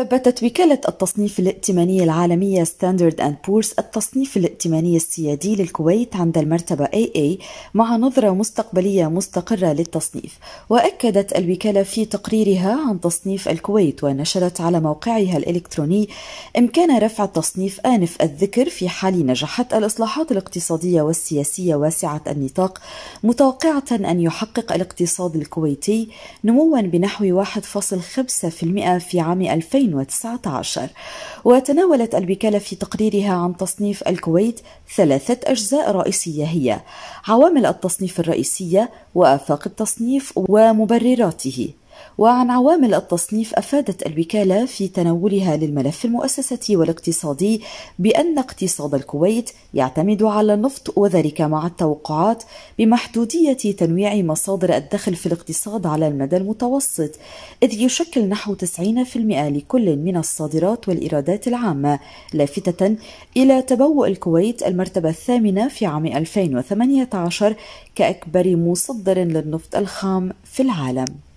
ثبتت وكالة التصنيف الائتماني العالمية ستاندرد أند بورس التصنيف الائتماني السيادي للكويت عند المرتبة AA مع نظرة مستقبلية مستقرة للتصنيف وأكدت الوكالة في تقريرها عن تصنيف الكويت ونشرت على موقعها الإلكتروني إمكان رفع التصنيف آنف الذكر في حال نجحت الإصلاحات الاقتصادية والسياسية واسعة النطاق متوقعة أن يحقق الاقتصاد الكويتي نموا بنحو 1.5% في عام 2000 2019 وتناولت الوكالة في تقريرها عن تصنيف الكويت ثلاثة أجزاء رئيسية هي عوامل التصنيف الرئيسية وآفاق التصنيف ومبرراته وعن عوامل التصنيف أفادت الوكالة في تناولها للملف المؤسسي والاقتصادي بأن اقتصاد الكويت يعتمد على النفط وذلك مع التوقعات بمحدودية تنويع مصادر الدخل في الاقتصاد على المدى المتوسط إذ يشكل نحو 90% لكل من الصادرات والإيرادات العامة لافتة إلى تبوء الكويت المرتبة الثامنة في عام 2018 كأكبر مصدر للنفط الخام في العالم